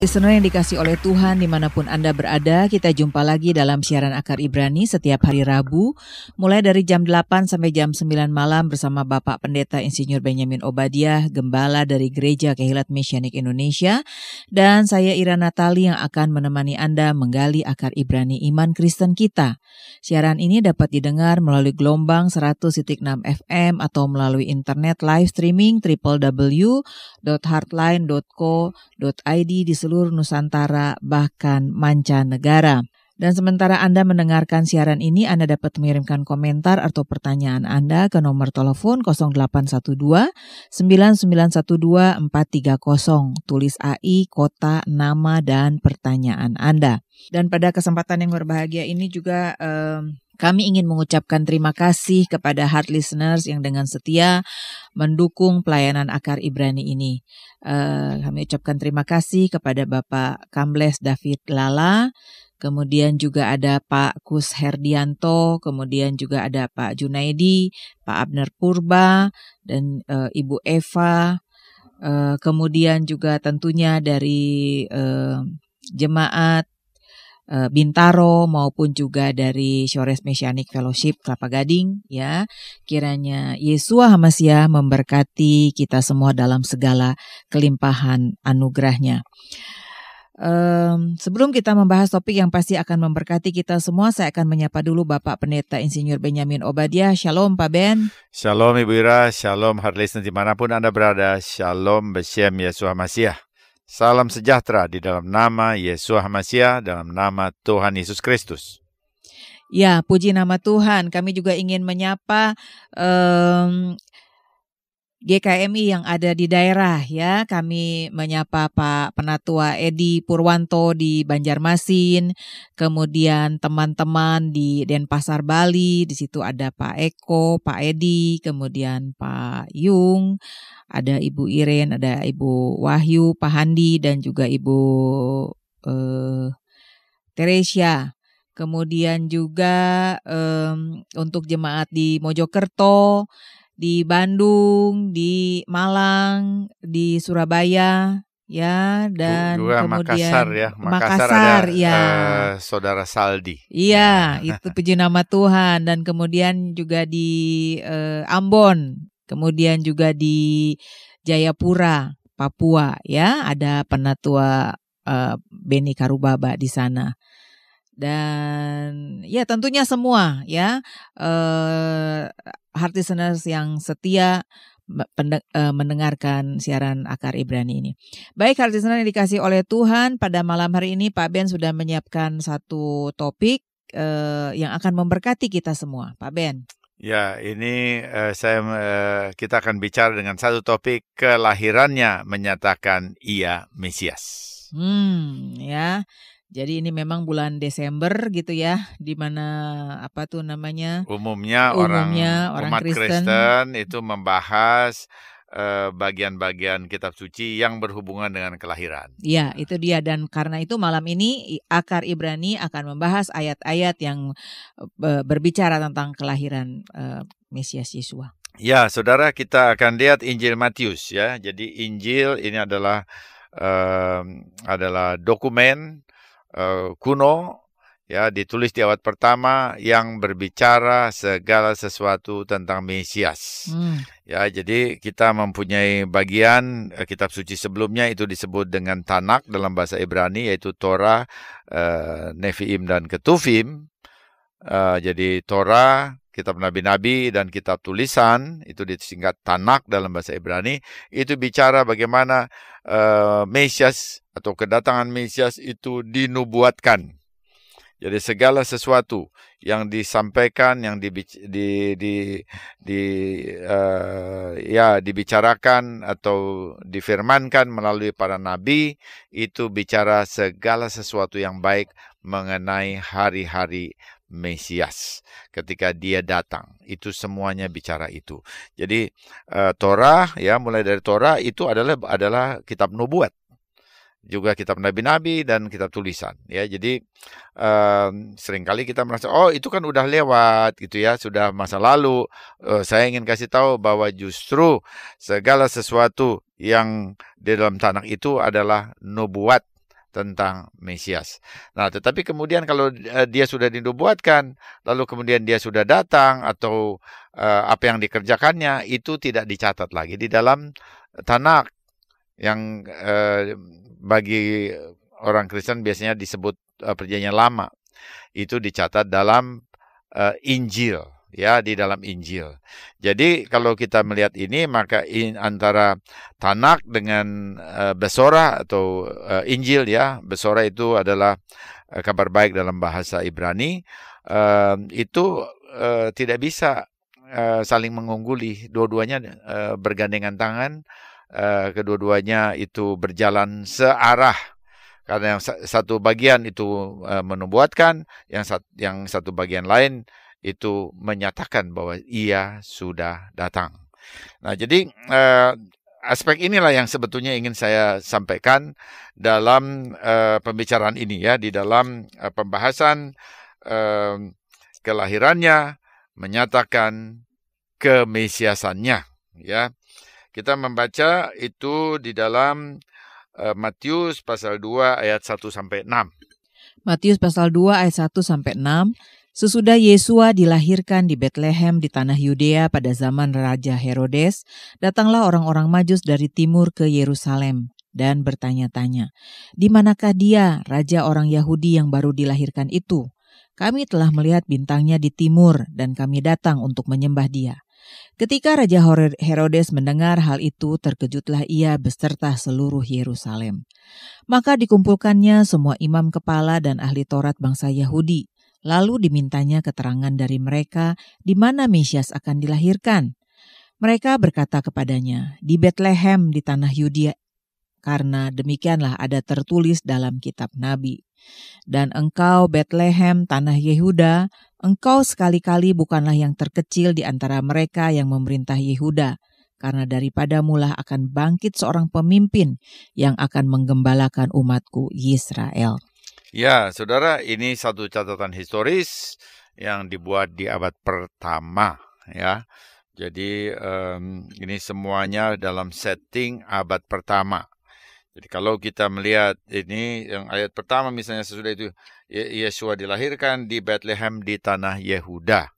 Listener yang dikasih oleh Tuhan dimanapun Anda berada, kita jumpa lagi dalam siaran Akar Ibrani setiap hari Rabu, mulai dari jam 8 sampai jam 9 malam bersama Bapak Pendeta Insinyur Benyamin Obadiah, Gembala dari Gereja Kehilat Mesianik Indonesia, dan saya Ira Natali yang akan menemani Anda menggali Akar Ibrani Iman Kristen kita. Siaran ini dapat didengar melalui gelombang 100.6 FM atau melalui internet live streaming www.heartline.co.id di seluruh seluruh Nusantara, bahkan mancanegara. Dan sementara Anda mendengarkan siaran ini, Anda dapat mengirimkan komentar atau pertanyaan Anda ke nomor telepon 0812 9912 430. Tulis AI, kota, nama, dan pertanyaan Anda. Dan pada kesempatan yang berbahagia ini juga... Eh, kami ingin mengucapkan terima kasih kepada hard listeners yang dengan setia mendukung pelayanan akar Ibrani ini. Uh, kami ucapkan terima kasih kepada Bapak Kamles David Lala, kemudian juga ada Pak Kus Herdianto, kemudian juga ada Pak Junaidi, Pak Abner Purba, dan uh, Ibu Eva. Uh, kemudian juga tentunya dari uh, jemaat Eh, Bintaro maupun juga dari Shores Messianic Fellowship Kelapa Gading ya. Kiranya Yesua Hamasiah memberkati kita semua dalam segala kelimpahan anugerahnya. Um, sebelum kita membahas topik yang pasti akan memberkati kita semua, saya akan menyapa dulu Bapak Pendeta Insinyur Benyamin Obadiah. Shalom Pak Ben. Shalom Ibu Ira, shalom hard dimanapun Anda berada. Shalom Besyem Yesua Masiah. Salam sejahtera di dalam nama Yesus Hamasya, dalam nama Tuhan Yesus Kristus. Ya, puji nama Tuhan. Kami juga ingin menyapa um, GKMI yang ada di daerah ya. Kami menyapa Pak Penatua Edi Purwanto di Banjarmasin, kemudian teman-teman di Denpasar Bali, di situ ada Pak Eko, Pak Edi, kemudian Pak Yung, ada Ibu Iren, ada Ibu Wahyu, Pak Handi dan juga Ibu eh, Teresia. Kemudian juga eh, untuk jemaat di Mojokerto, di Bandung, di Malang, di Surabaya, ya dan Dua kemudian Makassar ya, Makassar, Makassar ada, ya, uh, saudara Saldi. Iya, ya. itu puji nama Tuhan dan kemudian juga di uh, Ambon, kemudian juga di Jayapura, Papua, ya ada penatua uh, Beni Karubaba di sana dan ya tentunya semua ya uh, artisaners listeners yang setia eh, mendengarkan siaran Akar Ibrani ini. Baik, hard listeners yang dikasih oleh Tuhan pada malam hari ini Pak Ben sudah menyiapkan satu topik uh, yang akan memberkati kita semua. Pak Ben. Ya, ini uh, saya uh, kita akan bicara dengan satu topik kelahirannya menyatakan ia Mesias. Hmm, ya. Jadi ini memang bulan Desember gitu ya, di mana apa tuh namanya? Umumnya, umumnya orang, orang Kristen, Kristen itu membahas eh, bagian-bagian kitab suci yang berhubungan dengan kelahiran. Ya, itu dia dan karena itu malam ini Akar Ibrani akan membahas ayat-ayat yang berbicara tentang kelahiran eh, Mesias Yesus. Ya, Saudara, kita akan lihat Injil Matius ya. Jadi Injil ini adalah uh, adalah dokumen Eh, kuno ya ditulis di abad pertama yang berbicara segala sesuatu tentang Mesias. Hmm. Ya, jadi kita mempunyai bagian uh, kitab suci sebelumnya itu disebut dengan Tanak dalam bahasa Ibrani yaitu Torah, uh, Nevi'im dan Ketuvim. Uh, jadi Torah, kitab nabi-nabi dan kitab tulisan itu disingkat Tanak dalam bahasa Ibrani itu bicara bagaimana uh, Mesias atau kedatangan Mesias itu dinubuatkan. Jadi segala sesuatu yang disampaikan, yang di, di, di, di uh, eh, ya dibicarakan atau difirmankan melalui para nabi itu bicara segala sesuatu yang baik mengenai hari-hari Mesias ketika dia datang. Itu semuanya bicara itu. Jadi uh, Torah ya mulai dari Torah itu adalah adalah kitab nubuat juga kitab nabi-nabi dan kitab tulisan ya jadi sering seringkali kita merasa oh itu kan udah lewat gitu ya sudah masa lalu uh, saya ingin kasih tahu bahwa justru segala sesuatu yang di dalam tanah itu adalah nubuat tentang Mesias. Nah, tetapi kemudian kalau eh, dia sudah dinubuatkan, lalu kemudian dia sudah datang atau uh, apa yang dikerjakannya itu tidak dicatat lagi di dalam Tanak yang uh, bagi orang Kristen biasanya disebut uh, perjanjian lama. Itu dicatat dalam uh, Injil ya di dalam Injil. Jadi kalau kita melihat ini maka in, antara Tanak dengan uh, eh, Besora atau uh, Injil ya, Besora itu adalah uh, kabar baik dalam bahasa Ibrani uh, itu uh, tidak bisa uh, saling mengungguli, dua-duanya uh, bergandengan tangan, uh, kedua-duanya itu berjalan searah karena yang satu bagian itu menubuatkan, yang satu bagian lain itu menyatakan bahwa ia sudah datang. Nah, jadi hmm. eh, aspek inilah yang sebetulnya ingin saya sampaikan dalam eh, pembicaraan ini ya di dalam eh, pembahasan eh, kelahirannya menyatakan kemesiasannya ya. Kita membaca itu di dalam eh, Matius pasal 2 ayat 1 sampai 6. Matius pasal 2 ayat 1 sampai 6 Sesudah Yesua dilahirkan di Betlehem di tanah Yudea pada zaman Raja Herodes, datanglah orang-orang Majus dari timur ke Yerusalem dan bertanya-tanya, "Di manakah dia, raja orang Yahudi yang baru dilahirkan itu? Kami telah melihat bintangnya di timur dan kami datang untuk menyembah dia." Ketika Raja Herodes mendengar hal itu, terkejutlah ia beserta seluruh Yerusalem. Maka dikumpulkannya semua imam kepala dan ahli Taurat bangsa Yahudi, Lalu dimintanya keterangan dari mereka di mana Mesias akan dilahirkan. Mereka berkata kepadanya, di Bethlehem di tanah Yudea, karena demikianlah ada tertulis dalam kitab Nabi. Dan engkau Bethlehem tanah Yehuda, engkau sekali-kali bukanlah yang terkecil di antara mereka yang memerintah Yehuda, karena daripada mula akan bangkit seorang pemimpin yang akan menggembalakan umatku Yisrael. Ya, saudara, ini satu catatan historis yang dibuat di abad pertama, ya. Jadi um, ini semuanya dalam setting abad pertama. Jadi kalau kita melihat ini yang ayat pertama misalnya sesudah itu Yesua dilahirkan di Bethlehem di tanah Yehuda.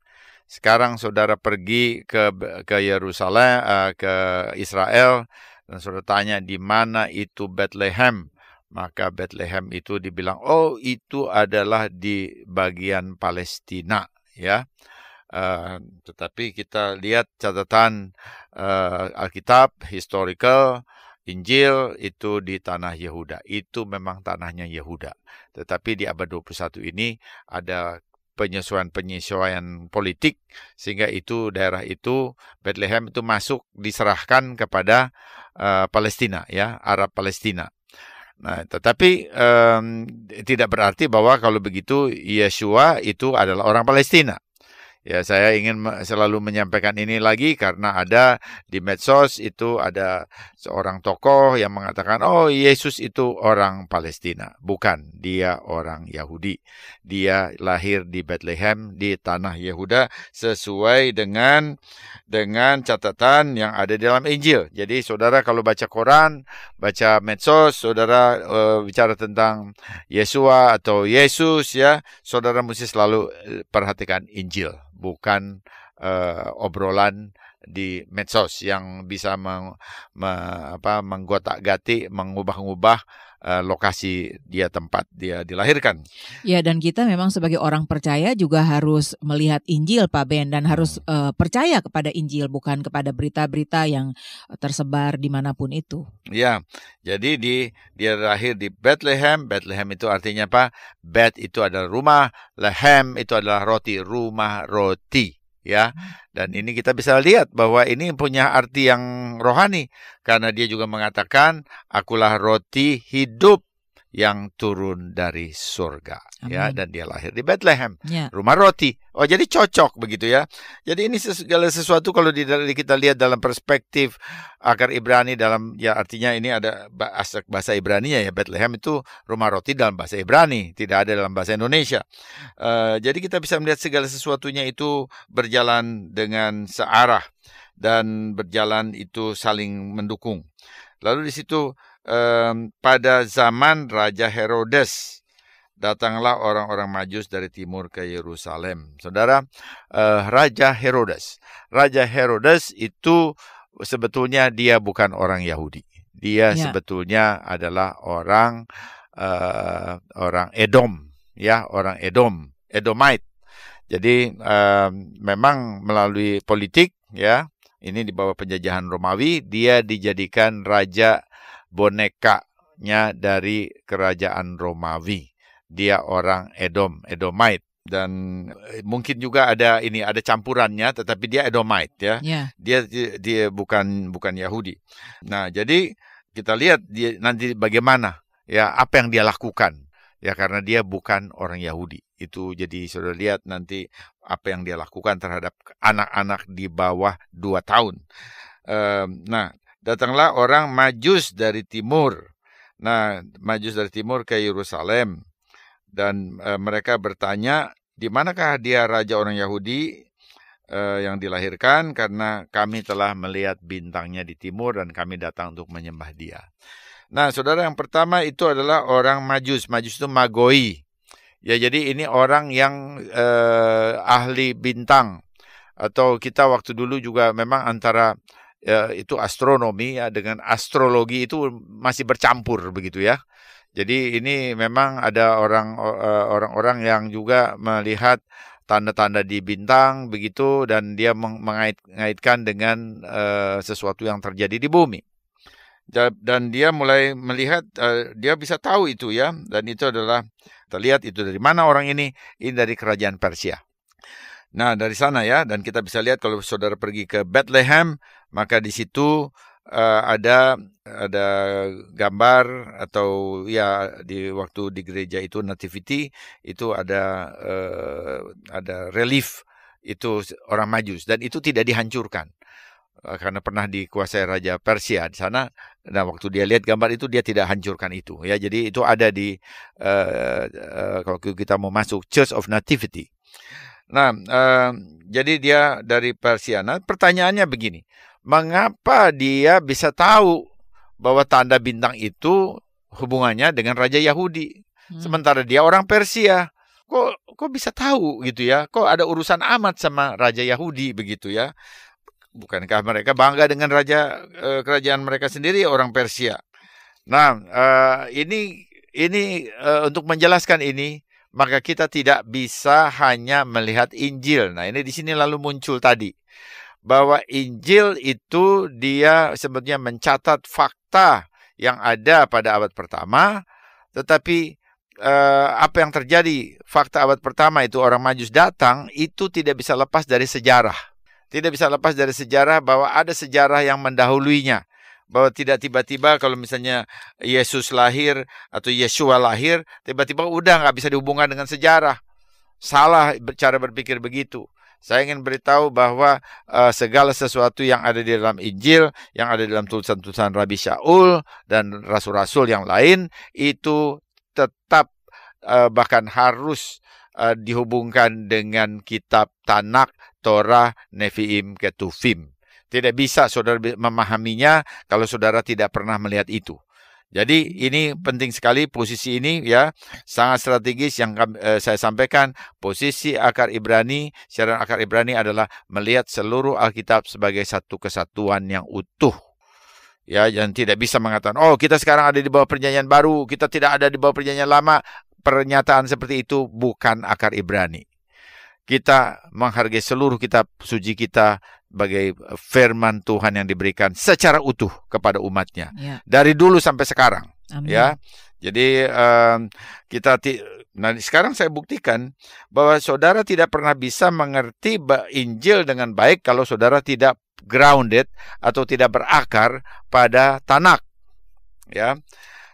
Sekarang saudara pergi ke ke Yerusalem eh, ke Israel dan saudara tanya di mana itu Bethlehem maka Bethlehem itu dibilang oh itu adalah di bagian Palestina ya uh, tetapi kita lihat catatan uh, Alkitab historical Injil itu di tanah Yehuda itu memang tanahnya Yehuda tetapi di abad 21 ini ada penyesuaian-penyesuaian politik sehingga itu daerah itu Bethlehem itu masuk diserahkan kepada uh, Palestina ya Arab Palestina Nah, tetapi um, tidak berarti bahwa kalau begitu Yeshua itu adalah orang Palestina. Ya, saya ingin selalu menyampaikan ini lagi karena ada di medsos itu ada seorang tokoh yang mengatakan, "Oh, Yesus itu orang Palestina." Bukan, dia orang Yahudi. Dia lahir di Bethlehem di tanah Yehuda sesuai dengan dengan catatan yang ada di dalam Injil. Jadi, Saudara kalau baca koran, baca medsos, Saudara uh, bicara tentang Yesua atau Yesus ya, Saudara mesti selalu eh, perhatikan Injil bukan uh, obrolan di medsos yang bisa meng, me, apa, menggotak gati mengubah-ubah eh, lokasi dia tempat dia dilahirkan. Ya dan kita memang sebagai orang percaya juga harus melihat Injil Pak Ben dan harus hmm. uh, percaya kepada Injil bukan kepada berita-berita yang tersebar dimanapun itu. Ya, jadi di dia lahir di Bethlehem. Bethlehem itu artinya apa? Beth itu adalah rumah, lehem itu adalah roti, rumah roti ya. Dan ini kita bisa lihat bahwa ini punya arti yang rohani karena dia juga mengatakan akulah roti hidup yang turun dari surga ya, Amin. ya dan dia lahir di Bethlehem ya. rumah roti oh jadi cocok begitu ya jadi ini segala sesuatu kalau di, kita lihat dalam perspektif akar Ibrani dalam ya artinya ini ada aspek bahasa Ibrani ya Bethlehem itu rumah roti dalam bahasa Ibrani tidak ada dalam bahasa Indonesia uh, jadi kita bisa melihat segala sesuatunya itu berjalan dengan searah dan berjalan itu saling mendukung lalu di situ um, pada zaman Raja Herodes datanglah orang-orang Majus dari timur ke Yerusalem. Saudara, uh, Raja Herodes. Raja Herodes itu sebetulnya dia bukan orang Yahudi. Dia ya. sebetulnya adalah orang uh, orang Edom, ya, orang Edom, Edomite. Jadi uh, memang melalui politik ya, ini di bawah penjajahan Romawi dia dijadikan raja bonekanya dari kerajaan Romawi. Dia orang Edom, Edomite dan eh, mungkin juga ada ini ada campurannya tetapi dia Edomite ya. Yeah. Dia, dia bukan bukan Yahudi. Nah, jadi kita lihat dia nanti bagaimana ya apa yang dia lakukan ya karena dia bukan orang Yahudi. Itu jadi sudah lihat nanti apa yang dia lakukan terhadap anak-anak di bawah 2 tahun. nah, datanglah orang Majus dari timur. Nah, Majus dari timur ke Yerusalem dan e, mereka bertanya di manakah dia raja orang Yahudi e, yang dilahirkan karena kami telah melihat bintangnya di timur dan kami datang untuk menyembah dia. Nah, saudara yang pertama itu adalah orang Majus. Majus itu Magoi. Ya, jadi ini orang yang e, ahli bintang atau kita waktu dulu juga memang antara ya, itu astronomi ya, dengan astrologi itu masih bercampur begitu ya. Jadi ini memang ada orang e, orang yang juga melihat tanda-tanda di bintang begitu dan dia mengaitkan dengan e, sesuatu yang terjadi di bumi. Dan dia mulai melihat e, dia bisa tahu itu ya dan itu adalah terlihat itu dari mana orang ini ini dari kerajaan Persia. Nah, dari sana ya dan kita bisa lihat kalau saudara pergi ke Bethlehem, maka di situ uh, ada ada gambar atau ya di waktu di gereja itu nativity itu ada uh, ada relief itu orang Majus dan itu tidak dihancurkan eh, karena pernah dikuasai raja Persia di sana. Nah, waktu dia lihat gambar itu dia tidak hancurkan itu ya. Jadi itu ada di uh, uh, kalau kita mau masuk Church of Nativity. Nah, eh, jadi dia dari Persia. Nah, pertanyaannya begini, mengapa dia bisa tahu bahwa tanda bintang itu hubungannya dengan Raja Yahudi? Hmm. Sementara dia orang Persia. Kok, kok bisa tahu gitu ya? Kok ada urusan amat sama Raja Yahudi begitu ya? Bukankah mereka bangga dengan raja eh, kerajaan mereka sendiri orang Persia? Nah, eh, ini ini eh, untuk menjelaskan ini maka kita tidak bisa hanya melihat Injil. Nah, ini di sini lalu muncul tadi bahwa Injil itu dia sebetulnya mencatat fakta yang ada pada abad pertama, tetapi eh, apa yang terjadi fakta abad pertama itu orang Majus datang itu tidak bisa lepas dari sejarah. Tidak bisa lepas dari sejarah bahwa ada sejarah yang mendahuluinya bahwa tidak tiba-tiba kalau misalnya Yesus lahir atau Yeshua lahir tiba-tiba udah nggak bisa dihubungkan dengan sejarah salah cara berpikir begitu saya ingin beritahu bahwa uh, segala sesuatu yang ada di dalam Injil, yang ada di dalam tulisan-tulisan Rabi Syaul dan rasul-rasul yang lain itu tetap uh, bahkan harus uh, dihubungkan dengan kitab Tanak, Torah, Nefiim Ketuvim. Tidak bisa saudara memahaminya kalau saudara tidak pernah melihat itu. Jadi ini penting sekali posisi ini ya sangat strategis yang eh, saya sampaikan posisi akar Ibrani siaran akar Ibrani adalah melihat seluruh Alkitab sebagai satu kesatuan yang utuh ya yang tidak bisa mengatakan oh kita sekarang ada di bawah perjanjian baru kita tidak ada di bawah perjanjian lama pernyataan seperti itu bukan akar Ibrani kita menghargai seluruh kitab suci kita sebagai firman Tuhan yang diberikan secara utuh kepada umatnya ya. dari dulu sampai sekarang Amin. ya jadi um, kita ti nah sekarang saya buktikan bahwa saudara tidak pernah bisa mengerti Injil dengan baik kalau saudara tidak grounded atau tidak berakar pada tanak ya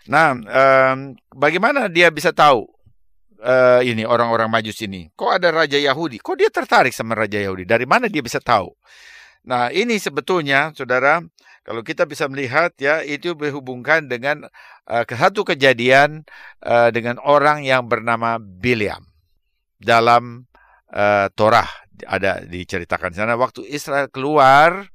nah um, bagaimana dia bisa tahu uh, ini orang-orang Majus ini? Kok ada raja Yahudi? Kok dia tertarik sama raja Yahudi? Dari mana dia bisa tahu? Nah, ini sebetulnya Saudara, kalau kita bisa melihat ya itu berhubungkan dengan uh, satu kejadian uh, dengan orang yang bernama Biliam dalam uh, Torah ada diceritakan sana waktu Israel keluar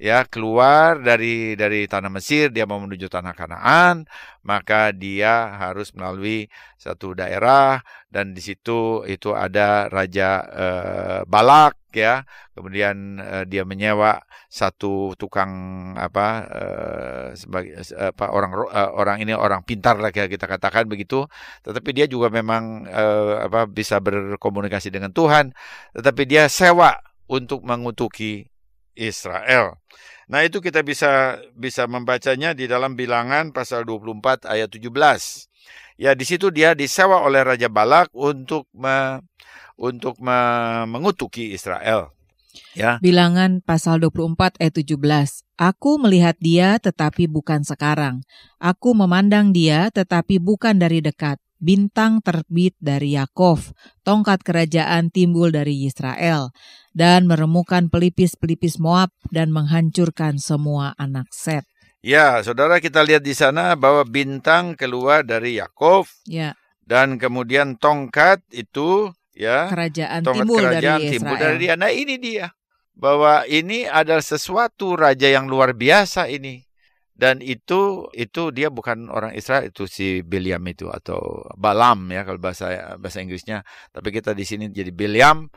ya keluar dari dari tanah Mesir dia mau menuju tanah Kanaan maka dia harus melalui satu daerah dan di situ itu ada raja eh, Balak ya kemudian e, dia menyewa satu tukang apa eh, sebagai eh, apa orang eh, orang ini orang pintar lah kita katakan begitu tetapi dia juga memang eh, apa bisa berkomunikasi dengan Tuhan tetapi dia sewa untuk mengutuki Israel. Nah, itu kita bisa bisa membacanya di dalam bilangan pasal 24 ayat 17. Ya, di situ dia disewa oleh Raja Balak untuk me, untuk me, mengutuki Israel. Ya. Bilangan pasal 24 ayat 17. Aku melihat dia tetapi bukan sekarang. Aku memandang dia tetapi bukan dari dekat. Bintang terbit dari Yakov, tongkat kerajaan timbul dari Israel dan meremukan pelipis-pelipis Moab dan menghancurkan semua anak Set. Ya, saudara kita lihat di sana bahwa bintang keluar dari Yakov. Ya. Dan kemudian tongkat itu ya kerajaan tongkat timur kerajaan dari timbul Israel. dari dia. Nah, ini dia. Bahwa ini adalah sesuatu raja yang luar biasa ini. Dan itu itu dia bukan orang Israel itu si Biliam itu atau Balam ya kalau bahasa bahasa Inggrisnya. Tapi kita di sini jadi Biliam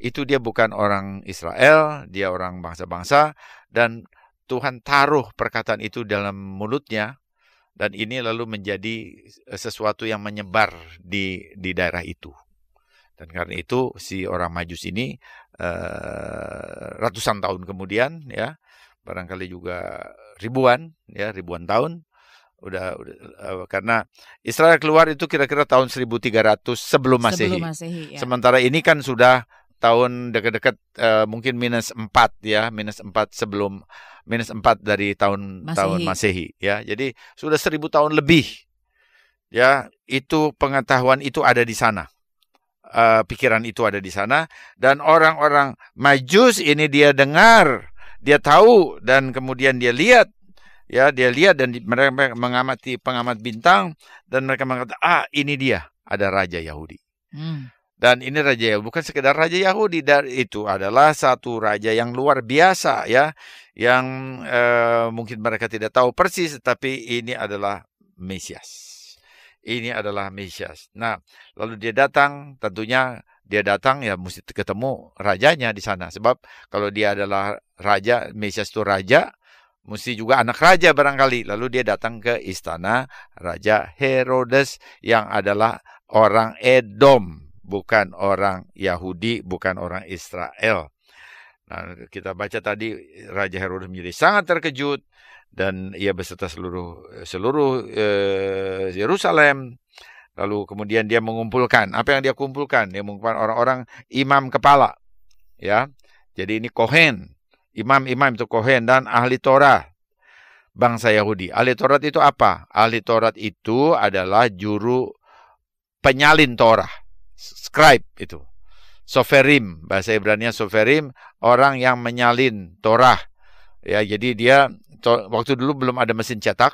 itu dia bukan orang Israel, dia orang bangsa-bangsa, dan Tuhan taruh perkataan itu dalam mulutnya, dan ini lalu menjadi e, sesuatu yang menyebar di, di daerah itu. Dan karena itu si orang majus ini eh, ratusan tahun kemudian, ya barangkali juga ribuan, ya ribuan tahun, udah, udah uh, karena Israel keluar itu kira-kira tahun 1300 sebelum Masehi. Masehi ya. Sementara ini kan sudah tahun dekat-dekat uh, eh, mungkin minus 4 ya, minus 4 sebelum minus 4 dari tahun Masehi. tahun Masehi ya. Jadi sudah seribu tahun lebih. Ya, itu pengetahuan itu ada di sana. Uh, pikiran itu ada di sana dan orang-orang Majus ini dia dengar, dia tahu dan kemudian dia lihat ya, dia lihat dan mereka mengamati pengamat bintang dan mereka mengatakan, "Ah, ini dia, ada raja Yahudi." Hmm. Dan ini raja Yahudi bukan sekedar raja Yahudi, dan itu adalah satu raja yang luar biasa ya, yang eh, mungkin mereka tidak tahu persis, tapi ini adalah Mesias. Ini adalah Mesias. Nah, lalu dia datang, tentunya dia datang ya mesti ketemu rajanya di sana. Sebab kalau dia adalah raja, Mesias itu raja, mesti juga anak raja barangkali. Lalu dia datang ke istana Raja Herodes yang adalah orang Edom bukan orang Yahudi, bukan orang Israel. Nah, kita baca tadi Raja Herodes menjadi sangat terkejut dan ia beserta seluruh seluruh eh, Yerusalem. Eh, Lalu kemudian dia mengumpulkan apa yang dia kumpulkan? Dia mengumpulkan orang-orang imam kepala, ya. Jadi ini kohen, imam-imam itu kohen dan ahli Torah bangsa Yahudi. Ahli Torah itu apa? Ahli Torah itu adalah juru penyalin Torah scribe itu. Soferim, bahasa Ibrani Soferim, orang yang menyalin Torah. Ya, jadi dia waktu dulu belum ada mesin cetak,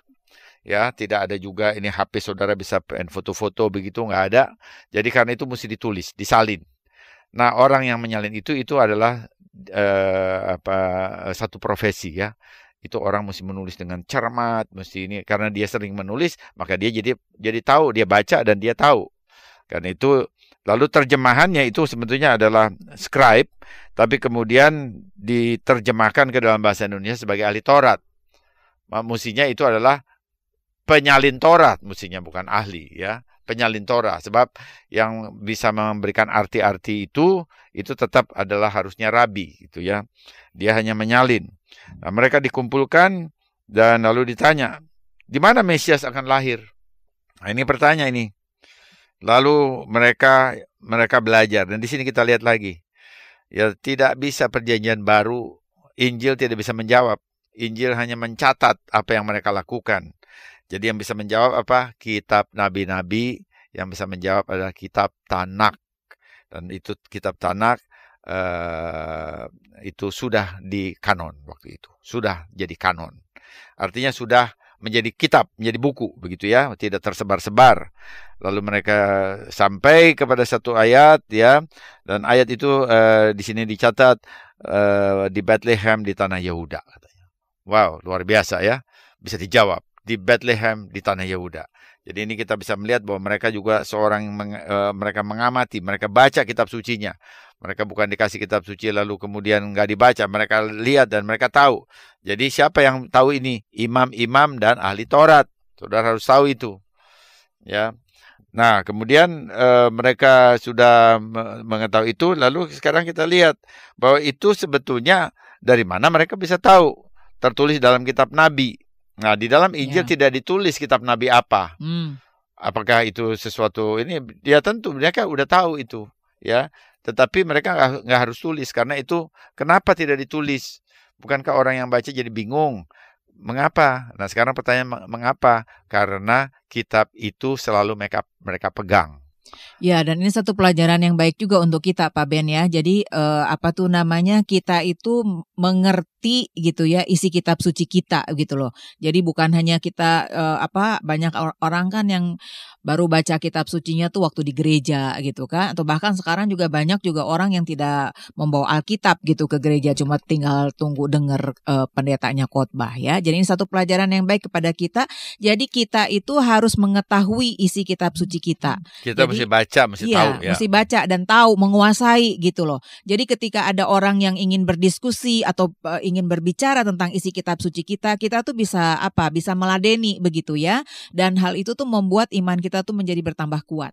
ya tidak ada juga ini HP saudara bisa foto-foto begitu nggak ada. Jadi karena itu mesti ditulis, disalin. Nah orang yang menyalin itu itu adalah eh, apa satu profesi ya itu orang mesti menulis dengan cermat, mesti ini karena dia sering menulis, maka dia jadi jadi tahu, dia baca dan dia tahu. Karena itu Lalu terjemahannya itu sebetulnya adalah scribe, tapi kemudian diterjemahkan ke dalam bahasa Indonesia sebagai ahli Taurat. Musinya itu adalah penyalin Taurat, musinya bukan ahli ya, penyalin Taurat. Sebab yang bisa memberikan arti-arti itu itu tetap adalah harusnya rabi gitu ya. Dia hanya menyalin. Nah, mereka dikumpulkan dan lalu ditanya, di mana Mesias akan lahir? Nah, ini pertanyaan ini. Lalu mereka mereka belajar dan di sini kita lihat lagi. Ya tidak bisa perjanjian baru Injil tidak bisa menjawab. Injil hanya mencatat apa yang mereka lakukan. Jadi yang bisa menjawab apa? Kitab nabi-nabi, yang bisa menjawab adalah kitab Tanak. Dan itu kitab Tanak eh, itu sudah di kanon waktu itu. Sudah jadi kanon. Artinya sudah menjadi kitab, menjadi buku begitu ya, tidak tersebar-sebar. Lalu mereka sampai kepada satu ayat ya dan ayat itu uh, di sini dicatat uh, di Bethlehem di tanah Yehuda Wow, luar biasa ya. Bisa dijawab di Bethlehem di tanah Yehuda. Jadi ini kita bisa melihat bahwa mereka juga seorang meng, e, eh, mereka mengamati, mereka baca kitab sucinya. Mereka bukan dikasih kitab suci lalu kemudian nggak dibaca, mereka lihat dan mereka tahu. Jadi siapa yang tahu ini? Imam-imam dan ahli Taurat. Saudara harus tahu itu. Ya. Nah, kemudian e, mereka sudah mengetahui itu lalu sekarang kita lihat bahwa itu sebetulnya dari mana mereka bisa tahu? Tertulis dalam kitab nabi Nah, di dalam Injil ya. tidak ditulis kitab nabi apa. Hmm. Apakah itu sesuatu ini? Ya tentu mereka udah tahu itu, ya. Tetapi mereka nggak harus tulis karena itu kenapa tidak ditulis? Bukankah orang yang baca jadi bingung? Mengapa? Nah, sekarang pertanyaan mengapa? Karena kitab itu selalu mereka mereka pegang. Ya, dan ini satu pelajaran yang baik juga untuk kita, Pak Ben ya. Jadi eh, apa tuh namanya kita itu mengerti gitu ya isi kitab suci kita gitu loh. Jadi bukan hanya kita eh, apa banyak orang kan yang baru baca kitab sucinya tuh waktu di gereja gitu kan atau bahkan sekarang juga banyak juga orang yang tidak membawa Alkitab gitu ke gereja cuma tinggal tunggu dengar e, eh, pendetanya khotbah ya. Jadi ini satu pelajaran yang baik kepada kita. Jadi kita itu harus mengetahui isi kitab suci kita. Hmm. Kita Jadi, mesti baca, mesti iya, tahu ya. mesti baca dan tahu, menguasai gitu loh. Jadi ketika ada orang yang ingin berdiskusi atau e, ingin berbicara tentang isi kitab suci kita, kita tuh bisa apa? Bisa meladeni begitu ya. Dan hal itu tuh membuat iman kita kita tuh menjadi bertambah kuat.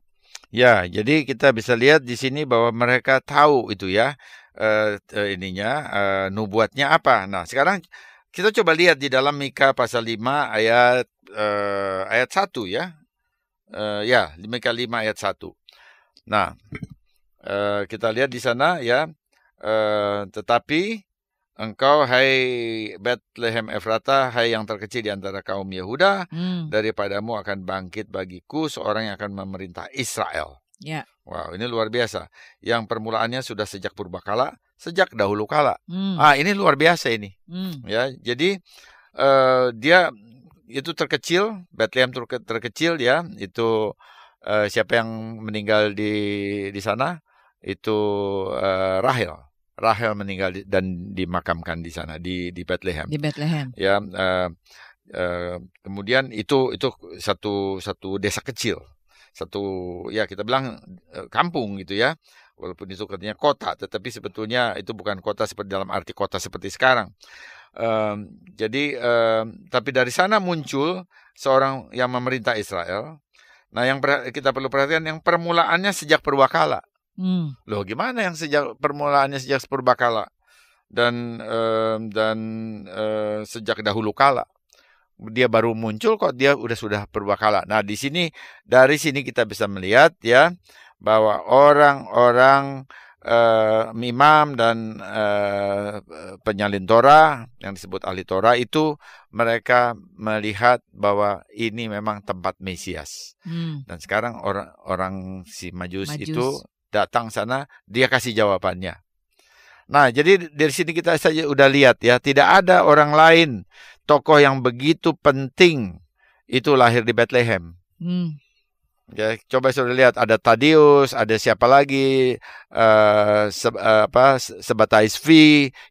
Ya, jadi kita bisa lihat di sini bahwa mereka tahu itu ya uh, ininya uh, nubuatnya apa. Nah, sekarang kita coba lihat di dalam Mika pasal 5 ayat uh, ayat 1 ya. Uh, ya, Mika 5 ayat 1. Nah, uh, kita lihat di sana ya. Uh, tetapi Engkau hai Bethlehem Efrata, hai yang terkecil di antara kaum Yehuda, hmm. daripadamu akan bangkit bagiku seorang yang akan memerintah Israel. Ya. Wow, ini luar biasa. Yang permulaannya sudah sejak purba kala sejak dahulu kala. Hmm. Ah, ini luar biasa ini. Hmm. Ya, jadi uh, dia itu terkecil, Bethlehem terke terkecil ya, itu uh, siapa yang meninggal di di sana? Itu uh, Rahel. Rahel meninggal di, dan dimakamkan di sana di di Bethlehem. Di Bethlehem. Ya, uh, uh, kemudian itu itu satu satu desa kecil, satu ya kita bilang uh, kampung gitu ya. Walaupun itu katanya kota, tetapi sebetulnya itu bukan kota seperti dalam arti kota seperti sekarang. Uh, jadi uh, tapi dari sana muncul seorang yang memerintah Israel. Nah, yang kita perlu perhatikan yang permulaannya sejak perwakala. Hmm. Loh gimana yang sejak permulaannya sejak purba dan um, dan eh, sejak dahulu kala dia baru muncul kok dia udah sudah purbakala Nah, di sini dari sini kita bisa melihat ya bahwa orang-orang uh, imam dan uh, penyalin Torah yang disebut ahli Torah itu mereka melihat bahwa ini memang tempat Mesias. Hmm. Dan sekarang orang orang si Majus, Majus. itu datang sana, dia kasih jawabannya. Nah, jadi dari sini kita saja udah lihat ya, tidak ada orang lain tokoh yang begitu penting itu lahir di Bethlehem. Hmm. Ya, coba sudah lihat ada Tadius, ada siapa lagi uh, se uh, apa V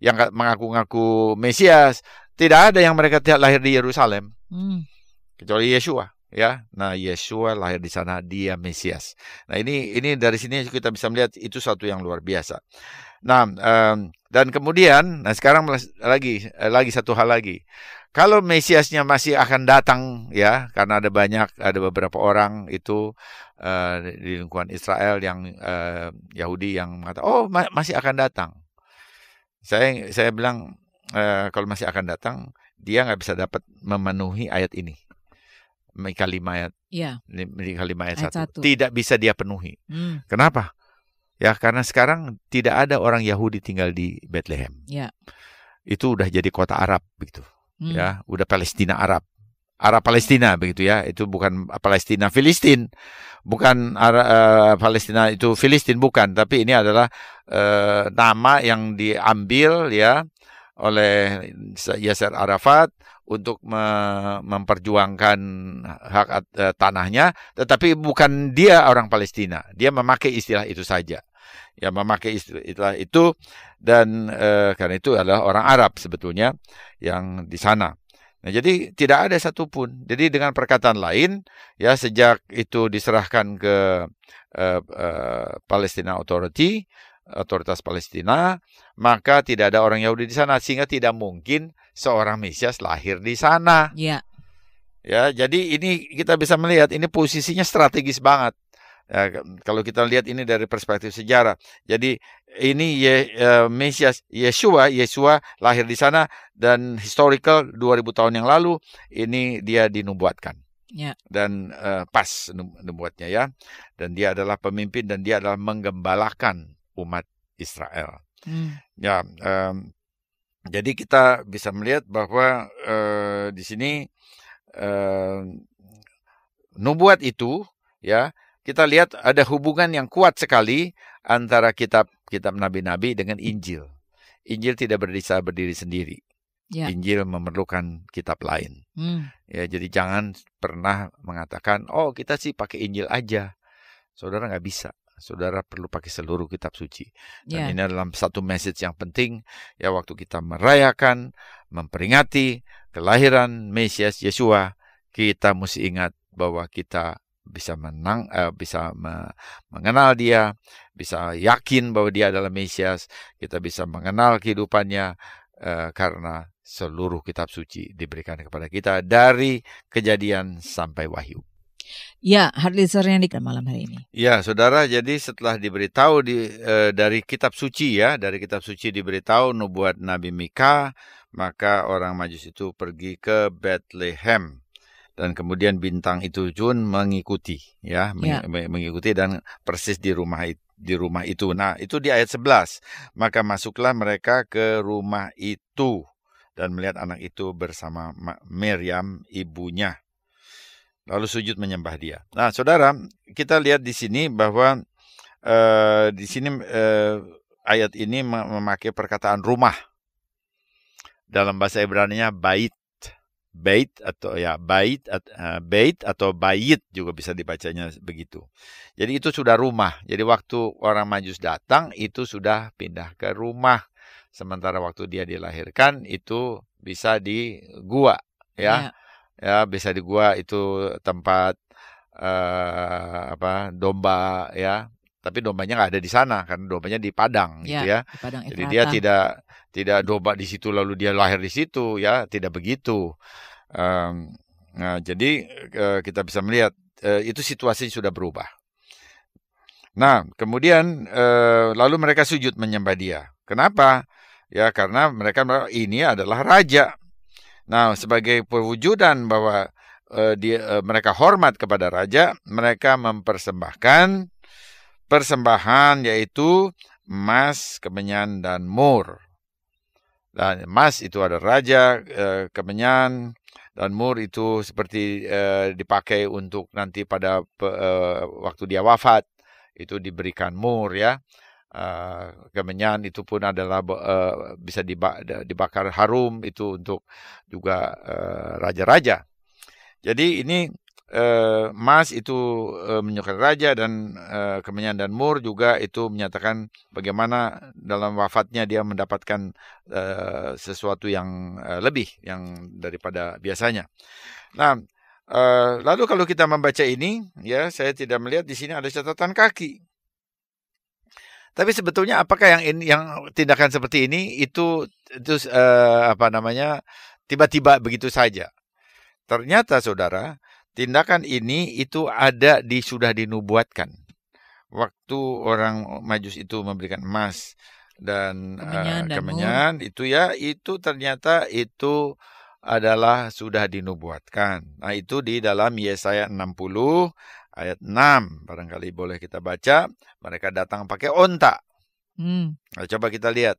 yang mengaku-ngaku Mesias. Tidak ada yang mereka tidak lahir di Yerusalem. Hmm. Kecuali Yeshua ya. Nah, Yeshua lahir di sana, dia Mesias. Nah, ini ini dari sini kita bisa melihat itu satu yang luar biasa. Nah, um, dan kemudian, nah sekarang lagi eh, lagi satu hal lagi. Kalau Mesiasnya masih akan datang ya, karena ada banyak ada beberapa orang itu uh, di lingkungan Israel yang uh, Yahudi yang mengatakan, oh ma masih akan datang. Saya saya bilang uh, kalau masih akan datang, dia nggak bisa dapat memenuhi ayat ini. Mika 5 iya. ayat ya. Mika 5 ayat, ayat 1. 1. Tidak bisa dia penuhi. Hmm. Kenapa? Ya karena sekarang tidak ada orang Yahudi tinggal di Bethlehem. Ya. Itu udah jadi kota Arab begitu. Hmm. Ya, udah Palestina Arab. Arab Palestina begitu ya. Itu bukan Palestina Filistin. Bukan Ara, uh, Palestina itu Filistin bukan, tapi ini adalah uh, nama yang diambil ya oleh Yasser Arafat untuk memperjuangkan hak eh, tanahnya, tetapi bukan dia orang Palestina. Dia memakai istilah itu saja. Ya memakai istilah itu dan eh, karena itu adalah orang Arab sebetulnya yang di sana. Nah, jadi tidak ada satupun. Jadi dengan perkataan lain, ya sejak itu diserahkan ke eh, eh, Palestina Authority, otoritas Palestina, maka tidak ada orang Yahudi di sana sehingga tidak mungkin seorang Mesias lahir di sana. Ya. Ya, jadi ini kita bisa melihat ini posisinya strategis banget. Ya, kalau kita lihat ini dari perspektif sejarah. Jadi ini Ye, uh, Mesias Yeshua, Yeshua lahir di sana dan historical 2000 tahun yang lalu ini dia dinubuatkan. Ya. Dan uh, pas nubuatnya ya. Dan dia adalah pemimpin dan dia adalah menggembalakan umat Israel. Hmm. Ya, um, jadi kita bisa melihat bahwa uh, di sini uh, nubuat itu, ya kita lihat ada hubungan yang kuat sekali antara kitab kitab nabi-nabi dengan Injil. Injil tidak bisa berdiri sendiri. Ya. Injil memerlukan kitab lain. Hmm. Ya, jadi jangan pernah mengatakan, oh kita sih pakai Injil aja. Saudara nggak bisa saudara perlu pakai seluruh kitab suci. Dan yeah. ini adalah satu message yang penting ya waktu kita merayakan, memperingati kelahiran Mesias Yesua, kita mesti ingat bahwa kita bisa menang uh, bisa me mengenal dia, bisa yakin bahwa dia adalah Mesias, kita bisa mengenal kehidupannya uh, karena seluruh kitab suci diberikan kepada kita dari kejadian sampai wahyu. Ya, hard listener di malam hari ini. Ya, saudara, jadi setelah diberitahu di, e, dari kitab suci ya, dari kitab suci diberitahu nubuat Nabi Mika, maka orang Majus itu pergi ke Bethlehem dan kemudian bintang itu Jun mengikuti ya, ya. mengikuti dan persis di rumah itu di rumah itu. Nah, itu di ayat 11. Maka masuklah mereka ke rumah itu dan melihat anak itu bersama Miriam ibunya lalu sujud menyembah dia. Nah, saudara, kita lihat di sini bahwa uh, di sini uh, ayat ini memakai perkataan rumah dalam bahasa Ibrani-nya bait, bait atau ya bait, uh, bait atau bait juga bisa dibacanya begitu. Jadi itu sudah rumah. Jadi waktu orang Majus datang itu sudah pindah ke rumah. Sementara waktu dia dilahirkan itu bisa di gua ya. ya ya bisa di gua itu tempat eh, apa domba ya tapi dombanya nggak ada di sana kan dombanya di Padang ya, gitu ya. Di Padang eh, Jadi dia tidak tidak domba di situ lalu dia lahir di situ ya tidak begitu. Um, nah, jadi uh, kita bisa melihat uh, itu situasi sudah berubah. Nah kemudian uh, lalu mereka sujud menyembah dia. Kenapa? Ya karena mereka ini adalah raja Nah, sebagai perwujudan bahwa uh, eh, dia, uh, eh, mereka hormat kepada raja, mereka mempersembahkan persembahan yaitu emas, kemenyan dan mur. Dan emas itu ada raja, uh, kemenyan dan mur itu seperti dipakai untuk nanti pada waktu dia wafat itu diberikan mur ya. Eh, kemenyan itu pun adalah uh, bisa dibakar harum itu untuk juga eh, raja-raja. Uh, Jadi ini uh, emas itu uh, menyukai raja dan uh, kemenyan dan mur juga itu menyatakan bagaimana dalam wafatnya dia mendapatkan uh, sesuatu yang uh, lebih yang daripada biasanya. Nah, uh, lalu kalau kita membaca ini ya saya tidak melihat di sini ada catatan kaki tapi sebetulnya apakah yang ini yang tindakan seperti ini itu itu uh, eh, apa namanya tiba-tiba begitu saja? Ternyata saudara, tindakan ini itu ada di sudah dinubuatkan. Waktu orang Majus itu memberikan emas dan eh, kemenyan, uh, kemenyan itu ya itu ternyata itu adalah sudah dinubuatkan. Nah, itu di dalam Yesaya 60 ayat 6 barangkali boleh kita baca mereka datang pakai onta hmm. nah, coba kita lihat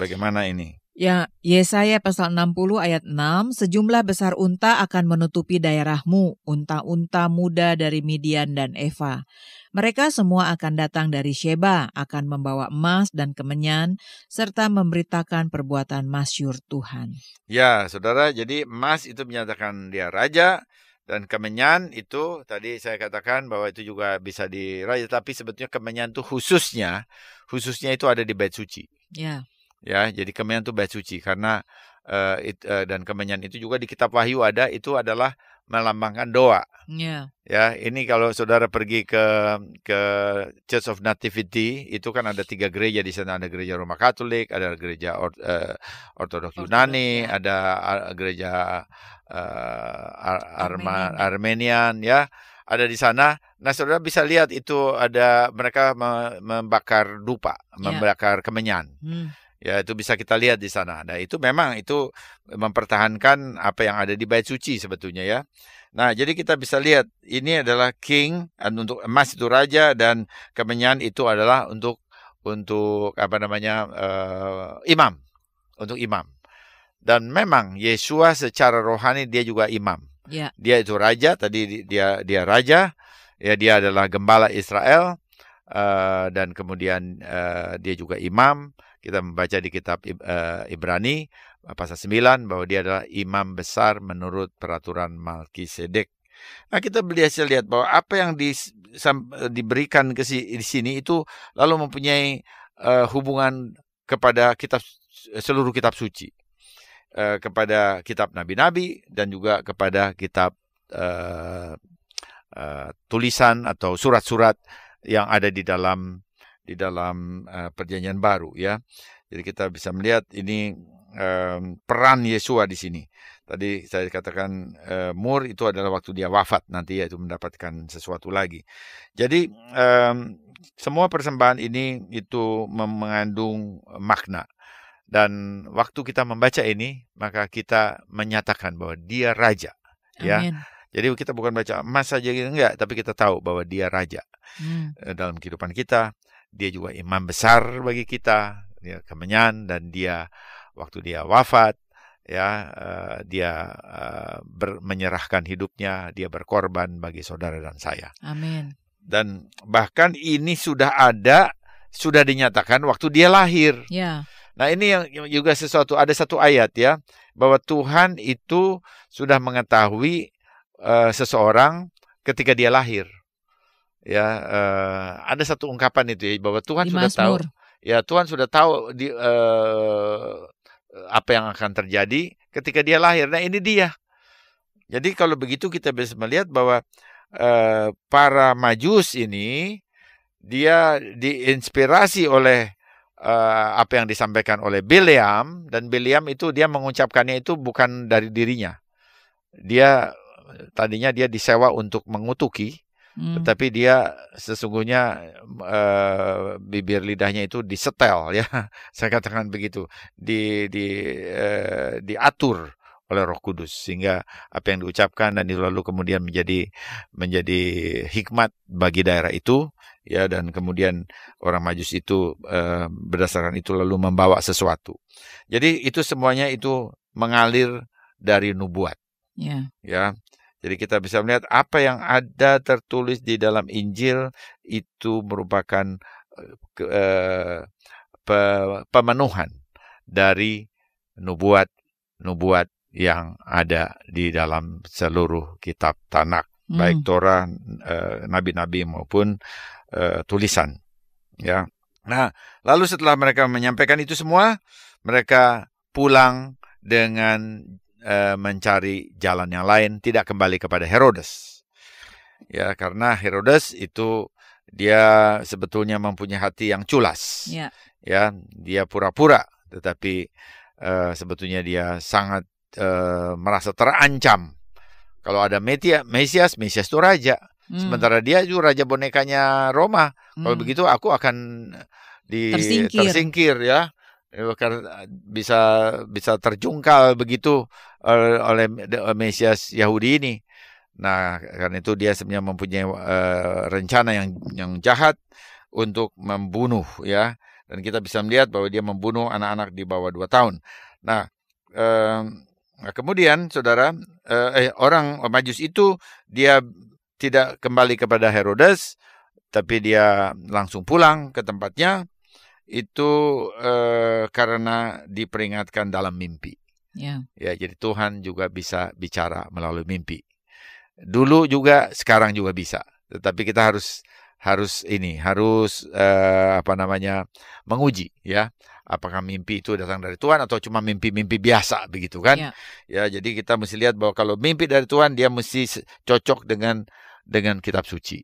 bagaimana ini Ya, Yesaya pasal 60 ayat 6, sejumlah besar unta akan menutupi daerahmu, unta-unta muda dari Midian dan Eva. Mereka semua akan datang dari Sheba, akan membawa emas dan kemenyan, serta memberitakan perbuatan masyur Tuhan. Ya, saudara, jadi emas itu menyatakan dia raja, dan kemenyan itu tadi saya katakan bahwa itu juga bisa diraih, tapi sebetulnya kemenyan itu khususnya, khususnya itu ada di bait suci. Ya. Ya, jadi kemenyan itu bait suci karena uh, it, uh, dan kemenyan itu juga di kitab Wahyu ada itu adalah melambangkan doa. Yeah. Ya, ini kalau saudara pergi ke ke Church of Nativity itu kan ada tiga gereja di sana ada gereja Roma Katolik, ada gereja Or, uh, Ortodoks Yunani, ya. ada eh, gereja uh, Ar Armenian. Armenian ya, ada di sana. Nah, saudara bisa lihat itu ada mereka membakar dupa, yeah. membakar kemenyan. Hmm. Ya, itu bisa kita lihat di sana. Nah, itu memang itu mempertahankan apa yang ada di bait suci sebetulnya ya. Nah, jadi kita bisa lihat ini adalah king dan untuk emas itu raja dan kemenyan itu adalah untuk untuk apa namanya uh, imam, untuk imam. Dan memang Yesua secara rohani dia juga imam. Ya. Dia itu raja tadi dia dia raja, ya dia adalah gembala Israel uh, dan kemudian uh, dia juga imam kita membaca di kitab eh, Ibrani eh, pasal 9 bahwa dia adalah imam besar menurut peraturan Malkisedek. Nah kita biasa lihat bahwa apa yang di, eh, diberikan ke di sini itu lalu mempunyai uh, hubungan kepada kitab seluruh kitab suci, uh, kepada kitab nabi-nabi dan juga kepada kitab uh, uh, tulisan atau surat-surat yang ada di dalam di dalam uh, perjanjian baru ya. Jadi kita bisa melihat ini um, peran Yesua di sini. Tadi saya katakan uh, mur itu adalah waktu dia wafat nanti yaitu mendapatkan sesuatu lagi. Jadi um, semua persembahan ini itu mengandung makna. Dan waktu kita membaca ini, maka kita menyatakan bahwa dia raja. Ya. Amin. Ya. Jadi kita bukan baca emas saja gitu, enggak, tapi kita tahu bahwa dia raja hmm. Eh, dalam kehidupan kita dia juga imam besar bagi kita dia kemenyan dan dia waktu dia wafat ya uh, dia uh, ber, menyerahkan hidupnya dia berkorban bagi saudara dan saya amin dan bahkan ini sudah ada sudah dinyatakan waktu dia lahir ya nah ini yang juga sesuatu ada satu ayat ya bahwa Tuhan itu sudah mengetahui uh, seseorang ketika dia lahir ya uh, ada satu ungkapan itu ya bahwa Tuhan sudah tahu ya Tuhan sudah tahu di uh, apa yang akan terjadi ketika dia lahir nah ini dia jadi kalau begitu kita bisa melihat bahwa uh, para majus ini dia diinspirasi oleh uh, apa yang disampaikan oleh Biliam dan Biliam itu dia mengucapkannya itu bukan dari dirinya dia tadinya dia disewa untuk mengutuki Hmm. Tapi dia sesungguhnya uh, bibir lidahnya itu disetel ya, saya katakan begitu, di di uh, diatur oleh Roh Kudus sehingga apa yang diucapkan dan lalu kemudian menjadi menjadi hikmat bagi daerah itu ya dan kemudian orang majus itu uh, berdasarkan itu lalu membawa sesuatu. Jadi itu semuanya itu mengalir dari nubuat. Yeah. Ya. ya. Jadi kita bisa melihat apa yang ada tertulis di dalam Injil itu merupakan eh, eh pemenuhan dari nubuat-nubuat yang ada di dalam seluruh kitab Tanak, hmm. baik Torah, eh, nabi-nabi maupun eh, tulisan. Ya. Nah, lalu setelah mereka menyampaikan itu semua, mereka pulang dengan e, mencari jalan yang lain, tidak kembali kepada Herodes. Ya, karena Herodes itu dia sebetulnya mempunyai hati yang culas. Ya, ya dia pura-pura, tetapi e, sebetulnya dia sangat e, merasa terancam. Kalau ada metia, Mesias, Mesias itu raja. Hmm. Sementara dia juga raja bonekanya Roma. Hmm. Kalau begitu aku akan di tersingkir, tersingkir ya. Eh, eh, bisa bisa terjungkal begitu eh, oleh Mesias Yahudi ini. Nah, karena itu dia sebenarnya mempunyai uh, rencana yang yang jahat untuk membunuh ya. Dan kita bisa melihat bahwa dia membunuh anak-anak di bawah dua tahun. Nah, uh, kemudian saudara uh, eh, orang Majus itu dia tidak kembali kepada Herodes tapi dia langsung pulang ke tempatnya itu eh, karena diperingatkan dalam mimpi. Yeah. Ya, jadi Tuhan juga bisa bicara melalui mimpi. Dulu juga, sekarang juga bisa. Tetapi kita harus harus ini, harus eh, apa namanya menguji ya, apakah mimpi itu datang dari Tuhan atau cuma mimpi-mimpi biasa begitu kan? Yeah. Ya, jadi kita mesti lihat bahwa kalau mimpi dari Tuhan dia mesti cocok dengan dengan kitab suci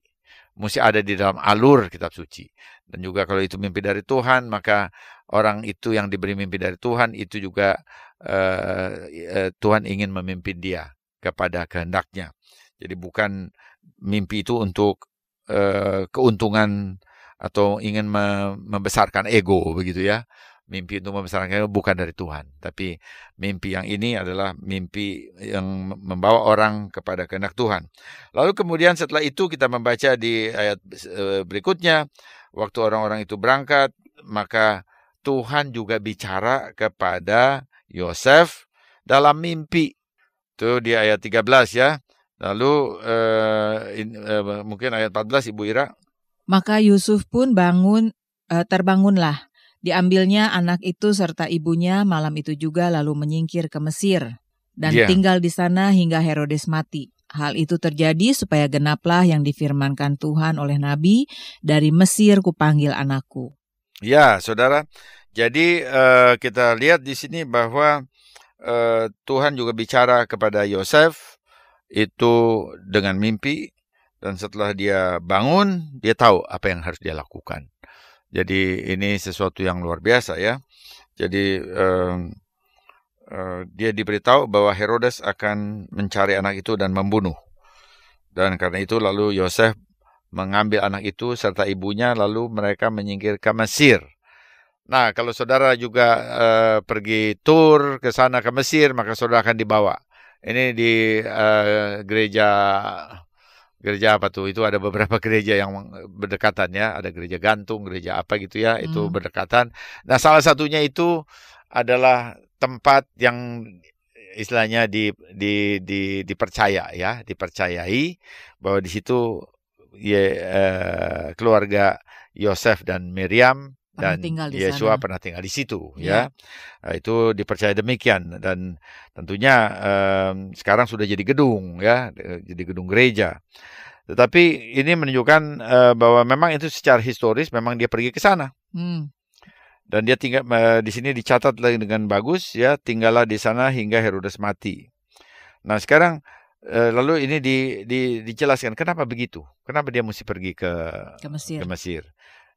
mesti ada di dalam alur kitab suci. Dan juga kalau itu mimpi dari Tuhan, maka orang itu yang diberi mimpi dari Tuhan itu juga eh, eh Tuhan ingin memimpin dia kepada kehendaknya. Jadi bukan mimpi itu untuk eh, keuntungan atau ingin membesarkan ego begitu ya mimpi untuk membesarkan keluarga bukan dari Tuhan, tapi mimpi yang ini adalah mimpi yang membawa orang kepada kehendak Tuhan. Lalu kemudian setelah itu kita membaca di ayat e, berikutnya, waktu orang-orang itu berangkat, maka Tuhan juga bicara kepada Yosef dalam mimpi. Itu di ayat 13 ya. Lalu eh, in, eh, mungkin ayat 14 Ibu Ira. Maka Yusuf pun bangun eh, terbangunlah Diambilnya anak itu serta ibunya malam itu juga lalu menyingkir ke Mesir dan yeah. tinggal di sana hingga Herodes mati. Hal itu terjadi supaya genaplah yang difirmankan Tuhan oleh Nabi, dari Mesir kupanggil anakku. Ya, saudara. Jadi uh, kita lihat di sini bahwa uh, Tuhan juga bicara kepada Yosef itu dengan mimpi dan setelah dia bangun, dia tahu apa yang harus dia lakukan. Jadi ini sesuatu yang luar biasa ya. Jadi eh, eh, dia diberitahu bahwa Herodes akan mencari anak itu dan membunuh. Dan karena itu lalu Yosef mengambil anak itu serta ibunya lalu mereka menyingkir ke Mesir. Nah, kalau saudara juga eh, pergi tur ke sana ke Mesir, maka saudara akan dibawa. Ini di eh, gereja gereja apa tuh itu ada beberapa gereja yang berdekatan ya ada gereja gantung gereja apa gitu ya hmm. itu berdekatan nah salah satunya itu adalah tempat yang istilahnya di, di, di dipercaya ya dipercayai bahwa di situ ya, eh, keluarga Yosef dan Miriam dan tinggal di Yesua pernah tinggal di situ ya. ya. Itu dipercaya demikian dan tentunya eh, sekarang sudah jadi gedung ya, jadi gedung gereja. Tetapi ini menunjukkan eh, bahwa memang itu secara historis memang dia pergi ke sana. Hmm. Dan dia tinggal eh, di sini dicatat lagi dengan bagus ya, tinggallah di sana hingga Herodes mati. Nah, sekarang eh, lalu ini di, di, dijelaskan kenapa begitu? Kenapa dia mesti pergi ke ke Mesir? Ke Mesir?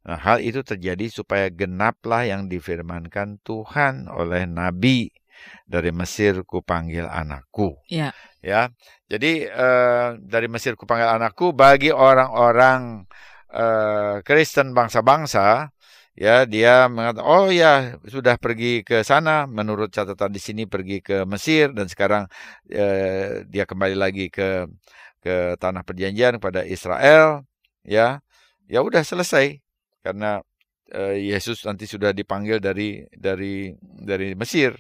Nah, hal itu terjadi supaya genaplah yang difirmankan Tuhan oleh nabi dari Mesir kupanggil anakku. Ya. Ya. Jadi eh, dari Mesir kupanggil anakku bagi orang-orang eh, Kristen bangsa-bangsa ya dia mengatakan oh ya sudah pergi ke sana menurut catatan di sini pergi ke Mesir dan sekarang eh, dia kembali lagi ke ke tanah perjanjian kepada Israel ya ya udah selesai karena eh, Yesus nanti sudah dipanggil dari dari dari Mesir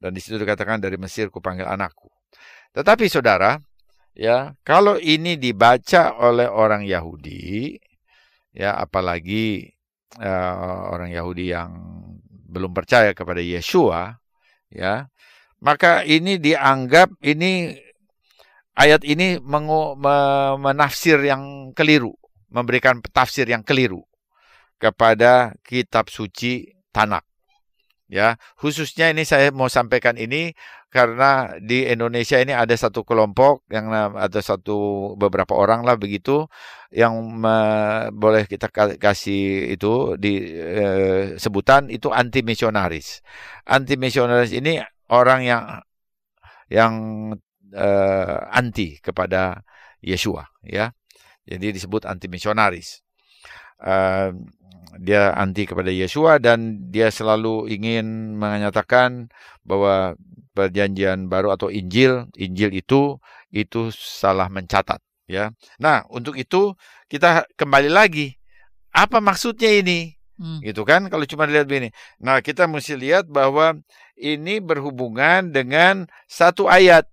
dan di situ dikatakan dari Mesir kupanggil anakku. Tetapi saudara, ya kalau ini dibaca oleh orang Yahudi, ya apalagi uh, orang Yahudi yang belum percaya kepada Yeshua, ya maka ini dianggap ini ayat ini mengu, menafsir yang keliru, memberikan tafsir yang keliru kepada kitab suci Tanak. Ya, khususnya ini saya mau sampaikan ini karena di Indonesia ini ada satu kelompok yang ada satu beberapa orang lah begitu yang me, boleh kita kasih itu di e, sebutan itu anti misionaris. Anti misionaris ini orang yang yang e, anti kepada Yeshua ya. Jadi disebut anti misionaris. Uh, dia anti kepada Yesua dan dia selalu ingin menyatakan bahwa perjanjian baru atau Injil, Injil itu itu salah mencatat ya. Nah, untuk itu kita kembali lagi apa maksudnya ini? Hmm. Gitu kan kalau cuma lihat begini. Nah, kita mesti lihat bahwa ini berhubungan dengan satu ayat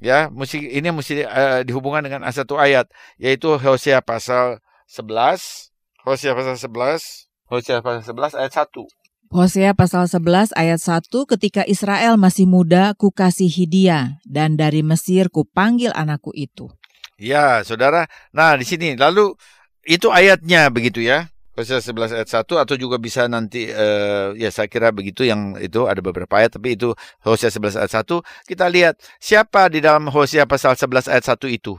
ya, mesti ini mesti uh, eh, dihubungkan dengan satu ayat yaitu Hosea pasal 11 Hosea pasal 11, Hosea pasal 11 ayat 1. Hosea pasal 11 ayat 1 ketika Israel masih muda kukasihi dia dan dari Mesir kupanggil anakku itu. Ya, Saudara. Nah, di sini lalu itu ayatnya begitu ya. Hosea 11 ayat 1 atau juga bisa nanti uh, ya saya kira begitu yang itu ada beberapa ayat tapi itu Hosea 11 ayat 1 kita lihat siapa di dalam Hosea pasal 11 ayat 1 itu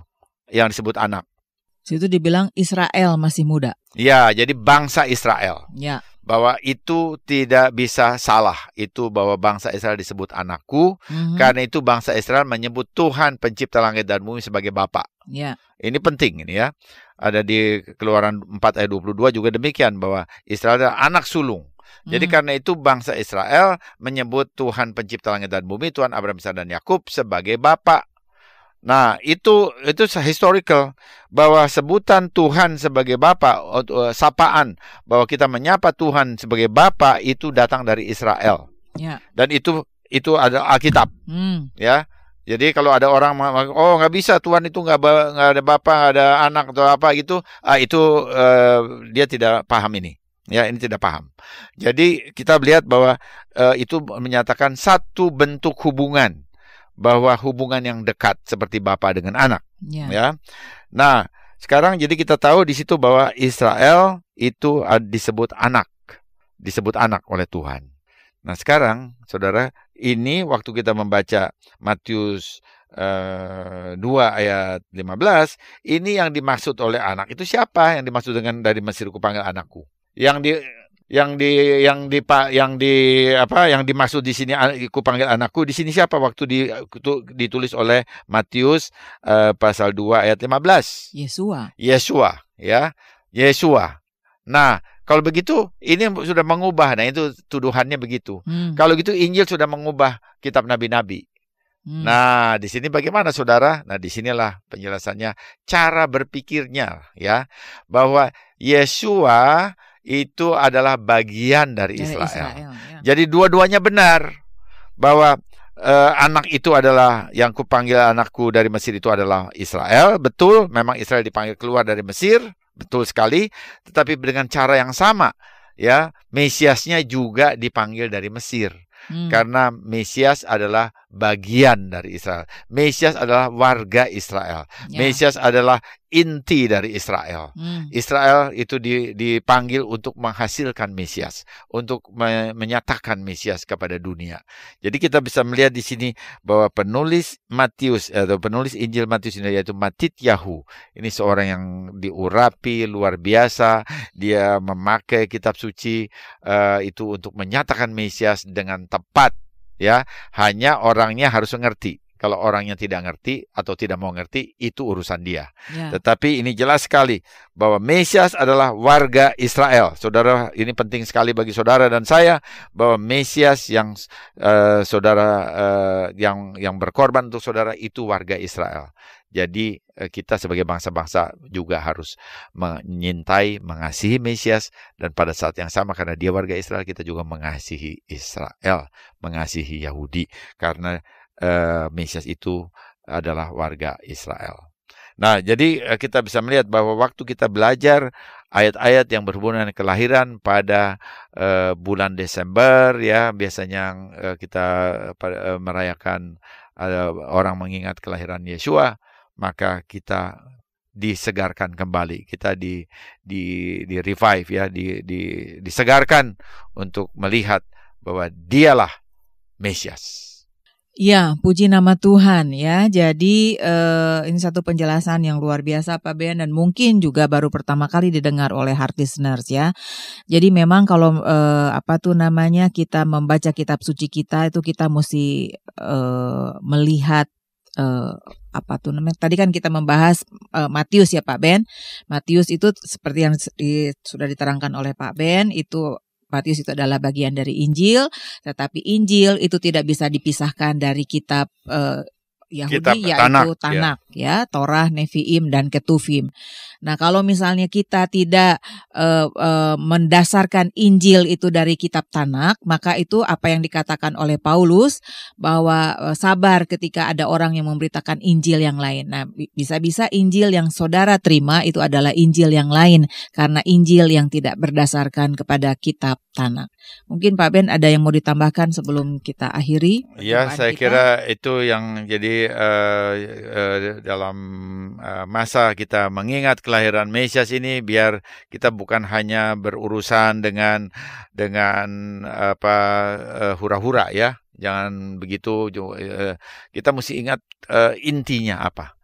yang disebut anak. Situ dibilang Israel masih muda. Ya, jadi bangsa Israel. Ya. Bahwa itu tidak bisa salah. Itu bahwa bangsa Israel disebut anakku. Mm-hmm. Karena itu bangsa Israel menyebut Tuhan pencipta langit dan bumi sebagai Bapak. Ya. Ini penting ini ya. Ada di keluaran 4 ayat 22 juga demikian. Bahwa Israel adalah anak sulung. Jadi hmm. karena itu bangsa Israel menyebut Tuhan pencipta langit dan bumi, Tuhan Abraham, Ishak dan Yakub sebagai bapak. Nah, itu itu historical bahwa sebutan Tuhan sebagai Bapa, sapaan bahwa kita menyapa Tuhan sebagai Bapa itu datang dari Israel. Ya. Dan itu itu ada Alkitab. Hmm. Ya. Jadi kalau ada orang oh nggak bisa Tuhan itu nggak nggak ada Bapa, nggak ada anak atau apa gitu, ah, itu eh, dia tidak paham ini. Ya, ini tidak paham. Jadi kita lihat bahwa eh, itu menyatakan satu bentuk hubungan bahwa hubungan yang dekat seperti bapak dengan anak. ya. Ya. Nah, sekarang jadi kita tahu di situ bahwa Israel itu disebut anak, disebut anak oleh Tuhan. Nah, sekarang Saudara, ini waktu kita membaca Matius Uh, eh, 2 ayat 15 ini yang dimaksud oleh anak itu siapa yang dimaksud dengan dari Mesir panggil anakku yang di, yang di yang di pak yang di apa yang dimaksud di sini aku panggil anakku di sini siapa waktu di, ditulis oleh Matius uh, pasal 2 ayat 15 Yesua Yesua ya Yesua nah kalau begitu ini sudah mengubah nah itu tuduhannya begitu hmm. kalau gitu Injil sudah mengubah kitab nabi-nabi Hmm. Nah, di sini bagaimana saudara? Nah, di sinilah penjelasannya cara berpikirnya ya bahwa Yesua itu adalah bagian dari, Israel. Israel ya. Jadi dua-duanya benar bahwa eh, anak itu adalah yang kupanggil anakku dari Mesir itu adalah Israel. Betul, memang Israel dipanggil keluar dari Mesir, betul sekali, tetapi dengan cara yang sama ya, Mesiasnya juga dipanggil dari Mesir. Hmm. Karena Mesias adalah bagian dari Israel. Mesias adalah warga Israel. Yeah. Mesias adalah inti dari Israel. Mm. Israel itu dipanggil untuk menghasilkan Mesias, untuk menyatakan Mesias kepada dunia. Jadi kita bisa melihat di sini bahwa penulis Matius atau penulis Injil Matius ini yaitu Matit Yahu Ini seorang yang diurapi luar biasa, dia memakai kitab suci uh, itu untuk menyatakan Mesias dengan tepat ya hanya orangnya harus mengerti kalau orangnya tidak ngerti atau tidak mau ngerti, itu urusan dia. Yeah. Tetapi ini jelas sekali bahwa Mesias adalah warga Israel. Saudara, ini penting sekali bagi saudara dan saya bahwa Mesias yang uh, saudara uh, yang yang berkorban untuk saudara itu warga Israel. Jadi eh, kita sebagai bangsa-bangsa juga harus menyintai, mengasihi Mesias dan pada saat yang sama karena dia warga Israel kita juga mengasihi Israel, mengasihi Yahudi karena uh, Mesias itu adalah warga Israel. Nah, jadi eh, kita bisa melihat bahwa waktu kita belajar ayat-ayat yang berhubungan dengan kelahiran pada uh, bulan Desember ya, biasanya uh, kita uh, merayakan uh, orang mengingat kelahiran Yesua, maka kita disegarkan kembali, kita di di di revive ya, di di disegarkan untuk melihat bahwa dialah Mesias. Ya puji nama Tuhan ya. Jadi eh, ini satu penjelasan yang luar biasa Pak Ben dan mungkin juga baru pertama kali didengar oleh hard listeners ya. Jadi memang kalau eh, apa tuh namanya kita membaca kitab suci kita itu kita mesti eh, melihat eh, apa tuh namanya tadi kan kita membahas eh, Matius ya Pak Ben Matius itu seperti yang di, sudah diterangkan oleh Pak Ben itu Matius itu adalah bagian dari Injil, tetapi Injil itu tidak bisa dipisahkan dari kitab uh, Yahudi kitab yaitu Tanak, Tanak ya. ya, Torah, Nevi'im dan Ketuvim. Nah, kalau misalnya kita tidak uh, uh, mendasarkan Injil itu dari kitab Tanak, maka itu apa yang dikatakan oleh Paulus bahwa uh, sabar ketika ada orang yang memberitakan Injil yang lain. Nah, bisa-bisa Injil yang saudara terima itu adalah Injil yang lain karena Injil yang tidak berdasarkan kepada kitab Tanak. Mungkin Pak Ben ada yang mau ditambahkan sebelum kita akhiri? Iya, saya kita. kira itu yang jadi uh, uh, dalam uh, masa kita mengingat kelahiran Mesias ini biar kita bukan hanya berurusan dengan dengan apa hura hura-hura ya. Jangan begitu uh, kita mesti ingat uh, intinya apa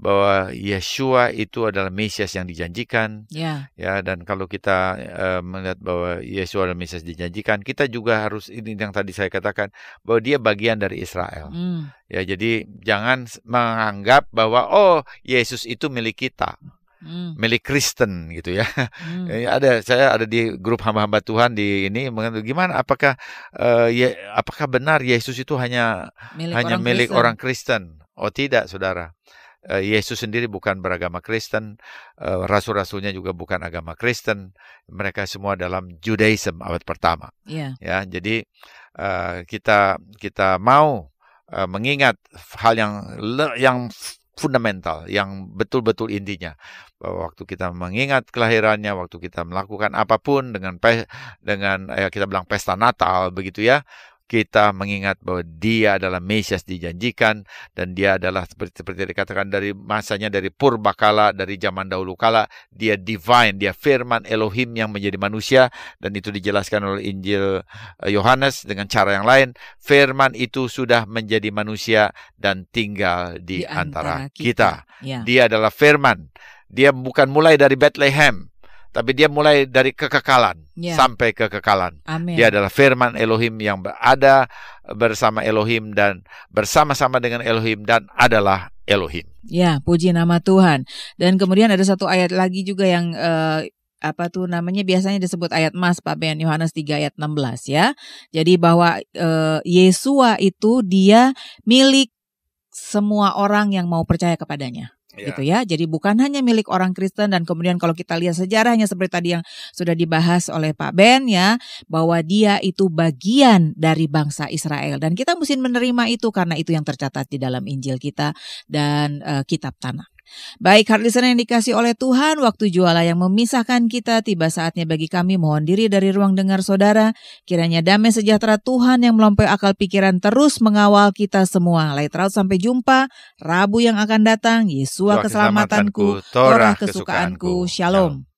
bahwa Yeshua itu adalah Mesias yang dijanjikan. Ya. Ya, dan kalau kita uh, melihat bahwa Yeshua adalah Mesias dijanjikan, kita juga harus ini yang tadi saya katakan bahwa dia bagian dari Israel. Hmm. Ya, jadi jangan menganggap bahwa oh Yesus itu milik kita. Mm. milik Kristen gitu ya. Mm. ada saya ada di grup hamba-hamba Tuhan di ini mengenai gimana apakah uh, ya, apakah benar Yesus itu hanya milik hanya orang milik Kristen? orang Kristen? Oh tidak, Saudara. Eh, Yesus sendiri bukan beragama Kristen, eh, rasul-rasulnya juga bukan agama Kristen. Mereka semua dalam Judaism abad pertama. Yeah. Ya, jadi eh, kita kita mau mengingat hal yang yang fundamental, yang betul-betul intinya. Waktu kita mengingat kelahirannya, waktu kita melakukan apapun dengan dengan ya kita bilang pesta Natal begitu ya kita mengingat bahwa dia adalah Mesias dijanjikan dan dia adalah seperti seperti dikatakan dari masanya dari purbakala dari zaman dahulu kala dia divine dia firman Elohim yang menjadi manusia dan itu dijelaskan oleh Injil eh, Yohanes dengan cara yang lain firman itu sudah menjadi manusia dan tinggal di, di antara, antara kita, kita. Ya. dia adalah firman dia bukan mulai dari Bethlehem tapi dia mulai dari kekekalan yeah. sampai kekekalan. Amen. Dia adalah firman Elohim yang ada bersama Elohim dan bersama-sama dengan Elohim dan adalah Elohim. Ya, puji nama Tuhan. Dan kemudian ada satu ayat lagi juga yang uh, apa tuh namanya biasanya disebut ayat emas Pak Ben Yohanes 3 ayat 16 ya. Jadi bahwa uh, Yesua itu dia milik semua orang yang mau percaya kepadanya yeah. gitu ya. Jadi bukan hanya milik orang Kristen dan kemudian kalau kita lihat sejarahnya seperti tadi yang sudah dibahas oleh Pak Ben ya bahwa dia itu bagian dari bangsa Israel dan kita mesti menerima itu karena itu yang tercatat di dalam Injil kita dan uh, kitab tanah. Baik hard listener yang dikasih oleh Tuhan, waktu juala yang memisahkan kita tiba saatnya bagi kami mohon diri dari ruang dengar saudara. Kiranya damai sejahtera Tuhan yang melampaui akal pikiran terus mengawal kita semua. Laitraut sampai jumpa Rabu yang akan datang. Yesua keselamatanku, Torah kesukaanku. Shalom. Shalom.